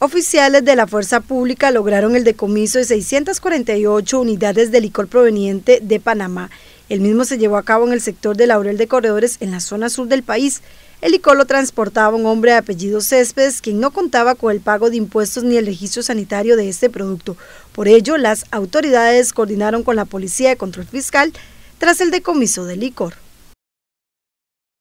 Oficiales de la Fuerza Pública lograron el decomiso de 648 unidades de licor proveniente de Panamá. El mismo se llevó a cabo en el sector de Laurel de Corredores, en la zona sur del país. El licor lo transportaba un hombre de apellido Céspedes, quien no contaba con el pago de impuestos ni el registro sanitario de este producto. Por ello, las autoridades coordinaron con la Policía de Control Fiscal tras el decomiso del licor.